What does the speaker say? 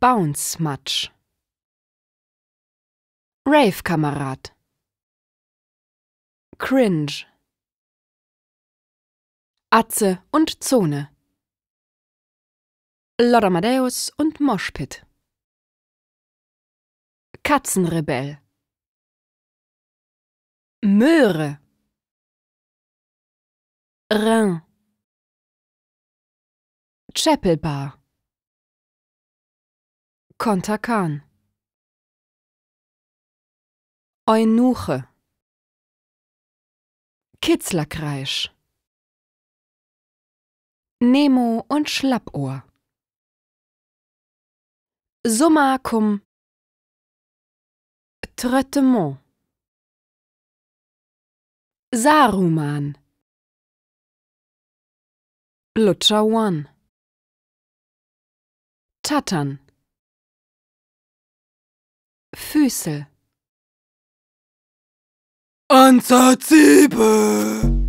Bounce-Matsch. Rave-Kamerad. Cringe. Atze und Zone. Lodamadeus und Moshpit. Katzenrebell. Möhre. Rhin. Chapel Bar. Kontakan Eunuche Kitzlerkreisch Nemo und Schlappohr Summa cum Traitement Saruman Lutscher One Tatan Füße. Ansatz